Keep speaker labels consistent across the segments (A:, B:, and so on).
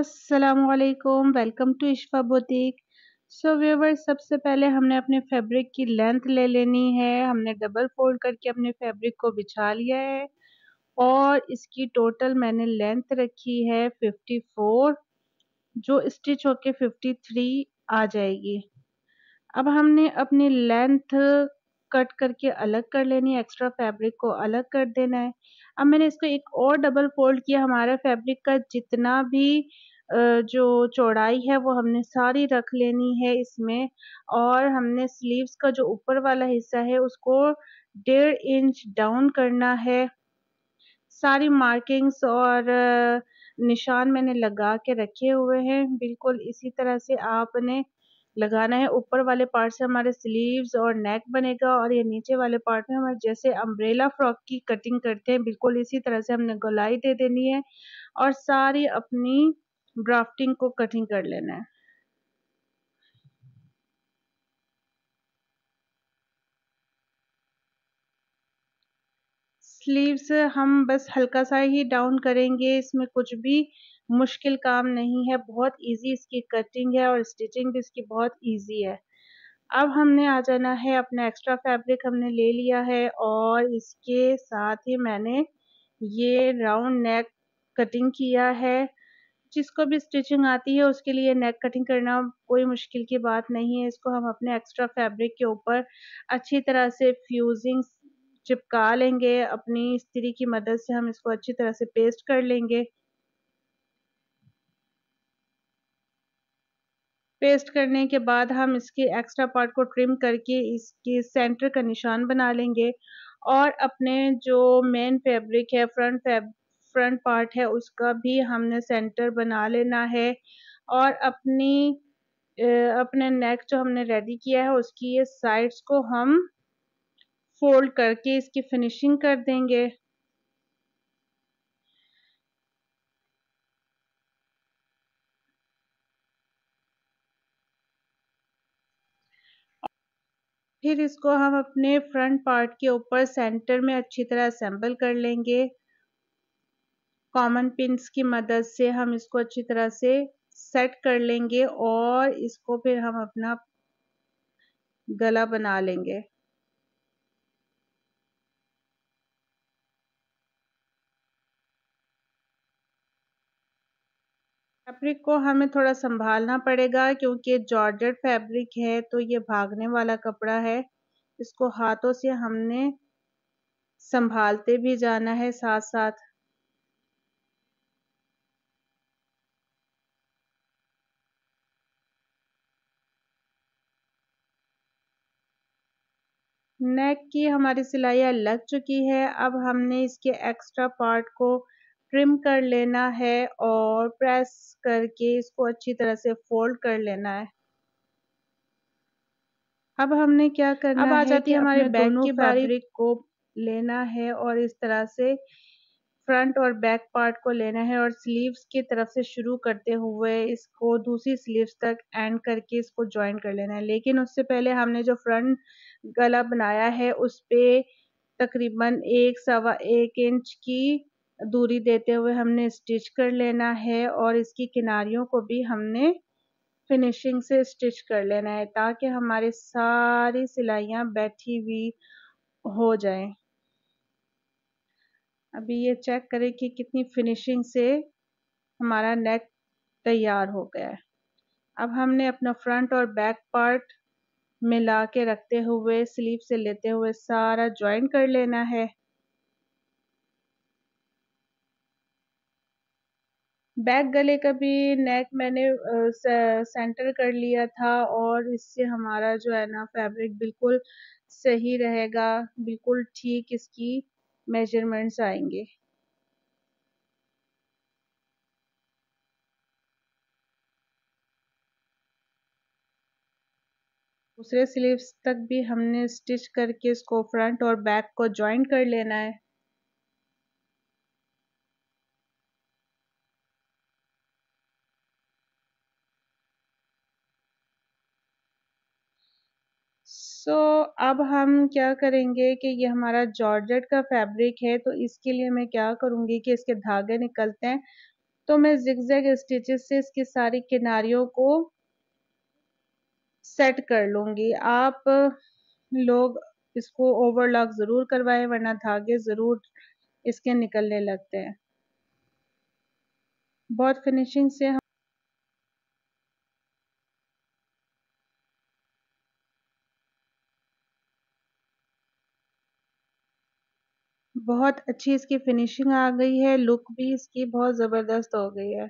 A: असलकम welcome to Ishfa boutique so viewer सबसे पहले हमने अपने फैब्रिक की लेंथ ले लेनी है हमने डबल फोल्ड करके अपने फैब्रिक को बिछा लिया है और इसकी टोटल मैंने लेंथ रखी है 54 जो स्टिच होके 53 आ जाएगी अब हमने अपनी लेंथ कट करके अलग कर लेनी है एक्स्ट्रा फैब्रिक को अलग कर देना है अब मैंने इसको एक और डबल फोल्ड किया हमारा फैब्रिक का जितना भी जो चौड़ाई है वो हमने सारी रख लेनी है इसमें और हमने स्लीव्स का जो ऊपर वाला हिस्सा है उसको डेढ़ इंच डाउन करना है सारी मार्किंग्स और निशान मैंने लगा के रखे हुए हैं बिल्कुल इसी तरह से आपने लगाना है ऊपर वाले पार्ट से हमारे स्लीव्स और नेक बनेगा और ये नीचे वाले पार्ट में हमारे जैसे अम्ब्रेला फ्रॉक की कटिंग करते हैं बिल्कुल इसी तरह से हमने गोलाई दे देनी है और सारी अपनी ड्राफ्टिंग को कटिंग कर लेना है स्लीव्स हम बस हल्का सा ही डाउन करेंगे इसमें कुछ भी मुश्किल काम नहीं है बहुत इजी इसकी कटिंग है और स्टिचिंग भी इसकी बहुत इजी है अब हमने आ जाना है अपना एक्स्ट्रा फैब्रिक हमने ले लिया है और इसके साथ ही मैंने ये राउंड नेक कटिंग किया है जिसको भी स्टिचिंग आती है उसके लिए नेक कटिंग करना कोई मुश्किल की बात नहीं है इसको हम अपने एक्स्ट्रा फैब्रिक के ऊपर अच्छी तरह से फ्यूजिंग चिपका लेंगे अपनी स्त्री की मदद से हम इसको अच्छी तरह से पेस्ट कर लेंगे पेस्ट करने के बाद हम इसके एक्स्ट्रा पार्ट को ट्रिम करके इसके सेंटर का निशान बना लेंगे और अपने जो मेन फैब्रिक है फ्रंट फैब्रिक फ्रंट पार्ट है उसका भी हमने सेंटर बना लेना है और अपनी अपने नेक जो हमने रेडी किया है उसकी ये साइड्स को हम फोल्ड करके इसकी फिनिशिंग कर देंगे फिर इसको हम अपने फ्रंट पार्ट के ऊपर सेंटर में अच्छी तरह असेंबल कर लेंगे कॉमन पिंस की मदद से हम इसको अच्छी तरह से सेट कर लेंगे और इसको फिर हम अपना गला बना लेंगे फैब्रिक को हमें थोड़ा संभालना पड़ेगा क्योंकि जॉर्जेट फैब्रिक है तो ये भागने वाला कपड़ा है इसको हाथों से हमने संभालते भी जाना है साथ साथ नेक की हमारी सिलाइयाँ लग चुकी है अब हमने इसके एक्स्ट्रा पार्ट को ट्रिम कर लेना है और प्रेस करके इसको अच्छी तरह से फोल्ड कर लेना है अब हमने क्या करना अब आ जाती है हमारे बैग की फैब्रिक को लेना है और इस तरह से फ्रंट और बैक पार्ट को लेना है और स्लीव्स की तरफ से शुरू करते हुए इसको दूसरी स्लीव्स तक एंड करके इसको ज्वाइन कर लेना है लेकिन उससे पहले हमने जो फ्रंट गला बनाया है उस पर तकरीबन एक सवा एक इंच की दूरी देते हुए हमने स्टिच कर लेना है और इसकी किनारियों को भी हमने फिनिशिंग से स्टिच कर लेना है ताकि हमारी सारी सिलाइयाँ बैठी हुई हो जाएं अभी ये चेक करें कि कितनी फिनिशिंग से हमारा नेक तैयार हो गया है अब हमने अपना फ्रंट और बैक पार्ट मिला के रखते हुए स्लीव से लेते हुए सारा ज्वाइन कर लेना है बैक गले का भी नेक मैंने सेंटर कर लिया था और इससे हमारा जो है ना फैब्रिक बिल्कुल सही रहेगा बिल्कुल ठीक इसकी मेजरमेंट्स आएंगे दूसरे स्लीव्स तक भी हमने स्टिच करके इसको फ्रंट और बैक को ज्वाइंट कर लेना है सो तो अब हम क्या करेंगे कि ये हमारा जॉर्जेट का फैब्रिक है तो इसके लिए मैं क्या करूँगी कि इसके धागे निकलते हैं तो मैं जिगजैग स्टिचेस से इसकी सारी किनारियों को सेट कर लूँगी आप लोग इसको ओवरलॉक ज़रूर करवाएं वरना धागे ज़रूर इसके निकलने लगते हैं बहुत फिनिशिंग से बहुत अच्छी इसकी फिनिशिंग आ गई है लुक भी इसकी बहुत ज़बरदस्त हो गई है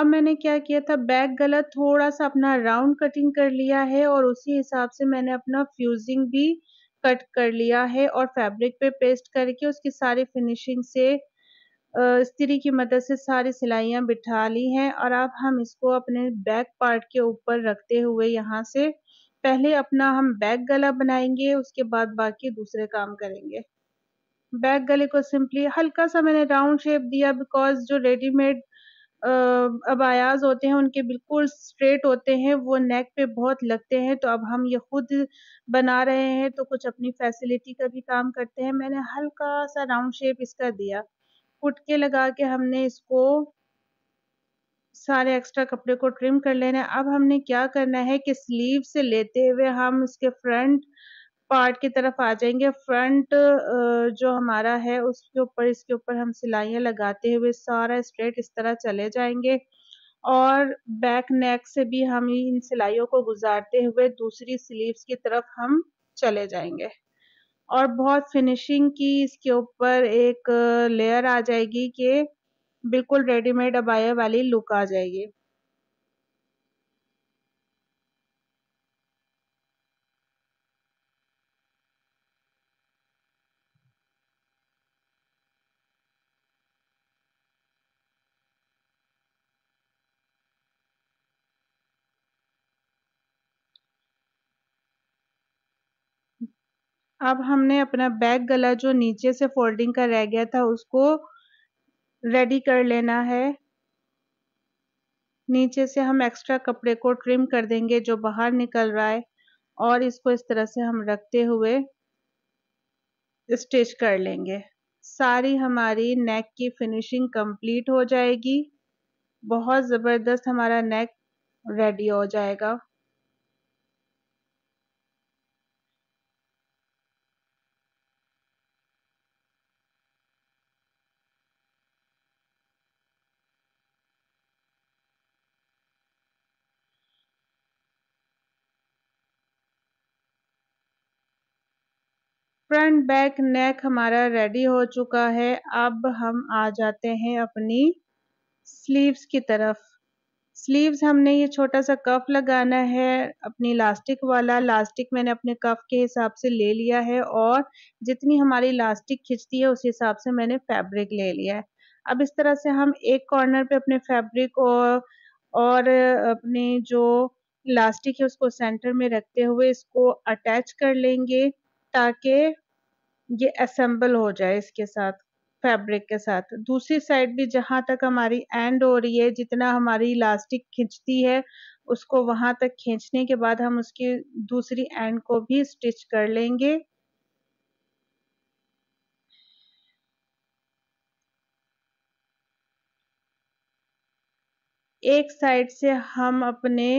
A: अब मैंने क्या किया था बैक गला थोड़ा सा अपना राउंड कटिंग कर लिया है और उसी हिसाब से मैंने अपना फ्यूजिंग भी कट कर लिया है और फैब्रिक पे पेस्ट करके उसकी सारी फिनिशिंग से स्त्री की मदद से सारी सिलाइयां बिठा ली हैं और अब हम इसको अपने बैक पार्ट के ऊपर रखते हुए यहाँ से पहले अपना हम बैक गला बनाएंगे उसके बाद बाकी दूसरे काम करेंगे बैक गले को सिंपली हल्का सा मैंने राउंड शेप दिया बिकॉज जो रेडीमेड अबायाज होते हैं उनके बिल्कुल स्ट्रेट होते हैं वो नेक पे बहुत लगते हैं तो अब हम ये खुद बना रहे हैं तो कुछ अपनी फैसिलिटी का भी काम करते हैं मैंने हल्का सा राउंड शेप इसका दिया फुटके लगा के हमने इसको सारे एक्स्ट्रा कपड़े को ट्रिम कर लेना है अब हमने क्या करना है कि स्लीव से लेते हुए हम इसके फ्रंट पार्ट की तरफ आ जाएंगे फ्रंट जो हमारा है उसके ऊपर इसके ऊपर हम सिलाइयाँ लगाते हुए सारा स्ट्रेट इस तरह चले जाएंगे और बैक नेक से भी हम इन सिलाइयों को गुजारते हुए दूसरी स्लीव्स की तरफ हम चले जाएंगे और बहुत फिनिशिंग की इसके ऊपर एक लेयर आ जाएगी कि बिल्कुल रेडीमेड अबाया वाली लुक आ जाएगी अब हमने अपना बैक गला जो नीचे से फोल्डिंग का रह गया था उसको रेडी कर लेना है नीचे से हम एक्स्ट्रा कपड़े को ट्रिम कर देंगे जो बाहर निकल रहा है और इसको इस तरह से हम रखते हुए स्टिच कर लेंगे सारी हमारी नेक की फिनिशिंग कंप्लीट हो जाएगी बहुत ज़बरदस्त हमारा नेक रेडी हो जाएगा फ्रंट बैक नेक हमारा रेडी हो चुका है अब हम आ जाते हैं अपनी स्लीव्स की तरफ स्लीव्स हमने ये छोटा सा कफ लगाना है अपनी इलास्टिक वाला इलास्टिक मैंने अपने कफ के हिसाब से ले लिया है और जितनी हमारी इलास्टिक खिंचती है उस हिसाब से मैंने फैब्रिक ले लिया है अब इस तरह से हम एक कॉर्नर पे अपने फैब्रिक और और अपने जो इलास्टिक है उसको सेंटर में रखते हुए इसको अटैच कर लेंगे ताकि ये असेंबल हो जाए इसके साथ फैब्रिक के साथ दूसरी साइड भी जहां तक हमारी एंड हो रही है जितना हमारी इलास्टिक खींचती है उसको वहां तक खींचने के बाद हम उसकी दूसरी एंड को भी स्टिच कर लेंगे एक साइड से हम अपने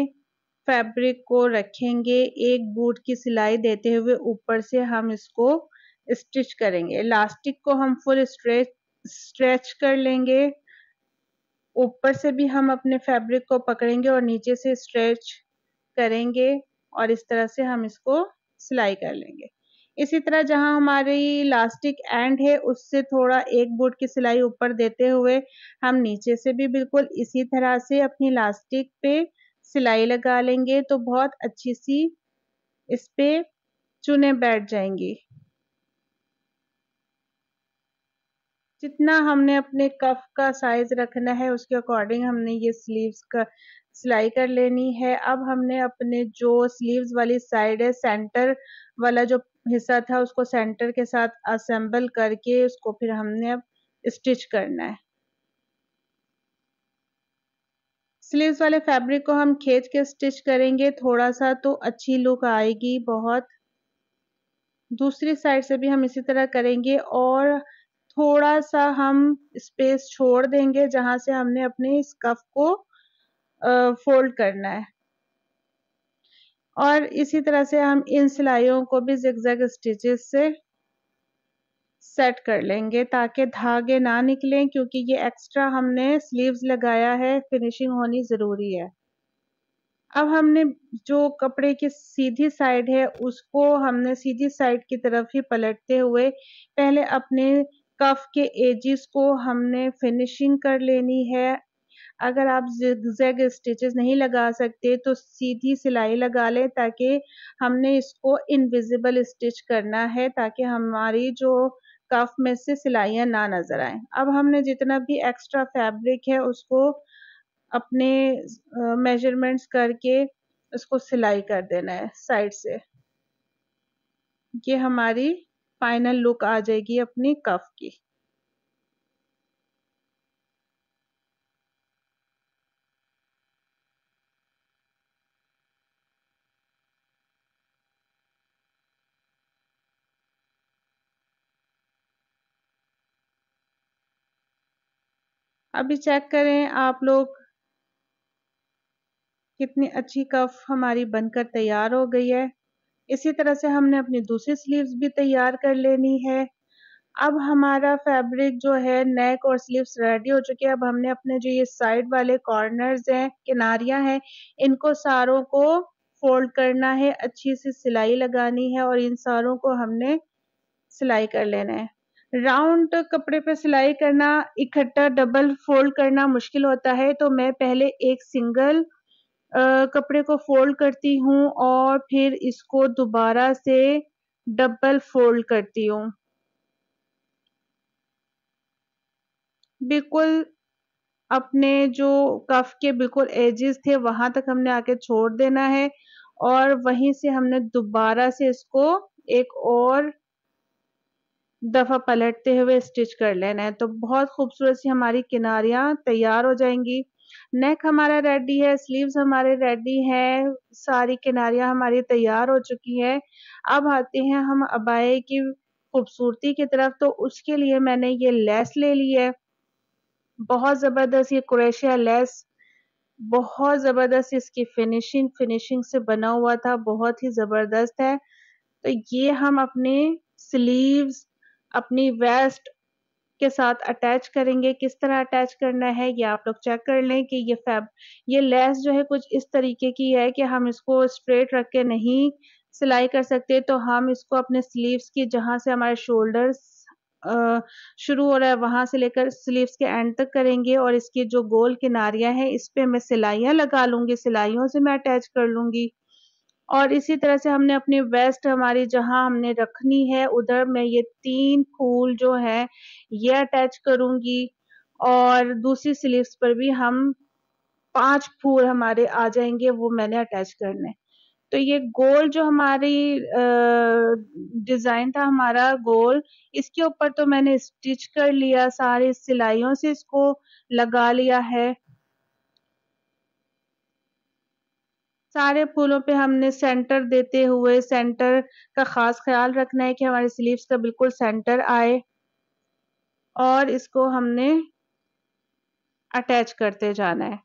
A: फैब्रिक को रखेंगे एक बूट की सिलाई देते हुए ऊपर से हम इसको स्टिच करेंगे इलास्टिक को हम फुल स्ट्रेच स्ट्रेच कर लेंगे ऊपर से भी हम अपने फैब्रिक को पकड़ेंगे और नीचे से स्ट्रेच करेंगे और इस तरह से हम इसको सिलाई कर लेंगे इसी तरह जहां हमारी इलास्टिक एंड है उससे थोड़ा एक बूट की सिलाई ऊपर देते हुए हम नीचे से भी बिल्कुल इसी तरह से अपनी इलास्टिक पे सिलाई लगा लेंगे तो बहुत अच्छी सी इस पे चुने बैठ जाएंगी जितना हमने अपने कफ का साइज रखना है उसके अकॉर्डिंग हमने ये स्लीव्स का सिलाई कर लेनी है अब हमने अपने जो स्लीव्स वाली साइड है सेंटर वाला जो हिस्सा था उसको सेंटर के साथ असेंबल करके उसको फिर हमने अब स्टिच करना है स्लीव्स वाले फैब्रिक को हम खेच के स्टिच करेंगे थोड़ा सा तो अच्छी लुक आएगी बहुत दूसरी साइड से भी हम इसी तरह करेंगे और थोड़ा सा हम स्पेस छोड़ देंगे जहां से हमने अपने स्कफ को फोल्ड करना है और इसी तरह से हम इन सिलाइयों को भी जिगजैग स्टिचेस से सेट कर लेंगे ताकि धागे ना निकलें क्योंकि ये एक्स्ट्रा हमने स्लीव्स लगाया है फिनिशिंग होनी ज़रूरी है अब हमने जो कपड़े की सीधी साइड है उसको हमने सीधी साइड की तरफ ही पलटते हुए पहले अपने कफ के एजिस को हमने फिनिशिंग कर लेनी है अगर आप जिगजैग स्टिचेस नहीं लगा सकते तो सीधी सिलाई लगा लें ताकि हमने इसको इनविजिबल स्टिच करना है ताकि हमारी जो कफ में से सिलाइयाँ ना नज़र आए अब हमने जितना भी एक्स्ट्रा फैब्रिक है उसको अपने मेजरमेंट्स करके उसको सिलाई कर देना है साइड से ये हमारी फाइनल लुक आ जाएगी अपनी कफ की अभी चेक करें आप लोग कितनी अच्छी कफ हमारी बनकर तैयार हो गई है इसी तरह से हमने अपनी दूसरी स्लीव्स भी तैयार कर लेनी है अब हमारा फैब्रिक जो है नेक और स्लीव्स रेडी हो चुके हैं अब हमने अपने जो ये साइड वाले कॉर्नर्स हैं किनारियां हैं इनको सारों को फोल्ड करना है अच्छी सी सिलाई लगानी है और इन सारों को हमने सिलाई कर लेना है राउंड कपड़े पे सिलाई करना इकट्ठा डबल फोल्ड करना मुश्किल होता है तो मैं पहले एक सिंगल कपड़े को फोल्ड करती हूँ और फिर इसको दोबारा से डबल फोल्ड करती हूँ बिल्कुल अपने जो कफ के बिल्कुल एजेस थे वहां तक हमने आके छोड़ देना है और वहीं से हमने दोबारा से इसको एक और दफ़ा पलटते हुए स्टिच कर लेना है तो बहुत खूबसूरत सी हमारी किनारियां तैयार हो जाएंगी नेक हमारा रेडी है स्लीव्स हमारे रेडी हैं सारी किनारियां हमारी तैयार हो चुकी हैं अब आते हैं हम अबाए की खूबसूरती की तरफ तो उसके लिए मैंने ये लेस ले ली है बहुत ज़बरदस्त ये क्रोशिया लेस बहुत ज़बरदस्त इसकी फिनिशिंग फिनिशिंग से बना हुआ था बहुत ही ज़बरदस्त है तो ये हम अपने स्लीव्स अपनी वेस्ट के साथ अटैच करेंगे किस तरह अटैच करना है ये आप लोग चेक कर लें कि ये फैब ये लेस जो है कुछ इस तरीके की है कि हम इसको स्ट्रेट रख के नहीं सिलाई कर सकते तो हम इसको अपने स्लीव्स की जहां से हमारे शोल्डर्स शुरू हो रहा है वहां से लेकर स्लीव्स के एंड तक करेंगे और इसकी जो गोल किनारियां हैं इस पर मैं सिलाइयां लगा लूंगी सिलाइयों से मैं अटैच कर लूंगी और इसी तरह से हमने अपने वेस्ट हमारी जहां हमने रखनी है उधर मैं ये तीन फूल जो है ये अटैच करूंगी और दूसरी स्लीव्स पर भी हम पांच फूल हमारे आ जाएंगे वो मैंने अटैच करने तो ये गोल जो हमारी डिजाइन था हमारा गोल इसके ऊपर तो मैंने स्टिच कर लिया सारी सिलाइयों से इसको लगा लिया है सारे फूलों पे हमने सेंटर देते हुए सेंटर का खास ख्याल रखना है कि हमारे स्लीव्स का बिल्कुल सेंटर आए और इसको हमने अटैच करते जाना है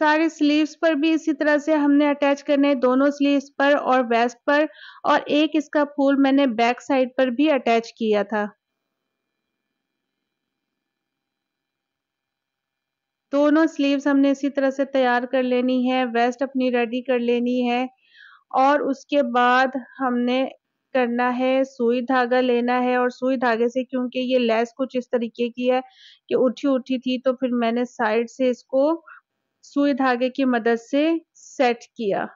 A: सारे स्लीव्स पर भी इसी तरह से हमने अटैच करने दोनों स्लीव्स पर और वेस्ट पर और एक इसका फूल मैंने बैक साइड पर भी अटैच किया था दोनों स्लीव्स हमने इसी तरह से तैयार कर लेनी है वेस्ट अपनी रेडी कर लेनी है और उसके बाद हमने करना है सुई धागा लेना है और सुई धागे से क्योंकि ये लेस कुछ इस तरीके की है कि उठी उठी थी तो फिर मैंने साइड से इसको सुई धागे की मदद से सेट किया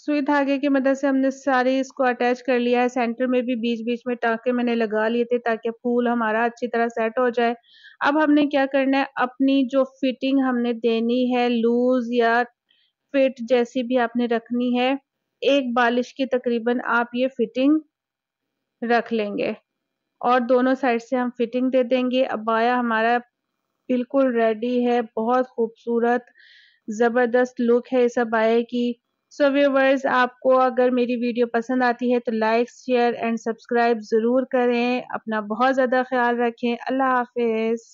A: सुई धागे की मदद से हमने सारी इसको अटैच कर लिया है सेंटर में भी बीच बीच में टाके मैंने लगा लिए थे ताकि फूल हमारा अच्छी तरह सेट हो जाए अब हमने क्या करना है अपनी जो फिटिंग हमने देनी है लूज या फिट जैसी भी आपने रखनी है एक बालिश की तकरीबन आप ये फिटिंग रख लेंगे और दोनों साइड से हम फिटिंग दे देंगे अबाया हमारा बिल्कुल रेडी है बहुत खूबसूरत ज़बरदस्त लुक है इस अबाया की सो so व्यूवर्स आपको अगर मेरी वीडियो पसंद आती है तो लाइक शेयर एंड सब्सक्राइब ज़रूर करें अपना बहुत ज़्यादा ख्याल रखें अल्लाह हाफिज़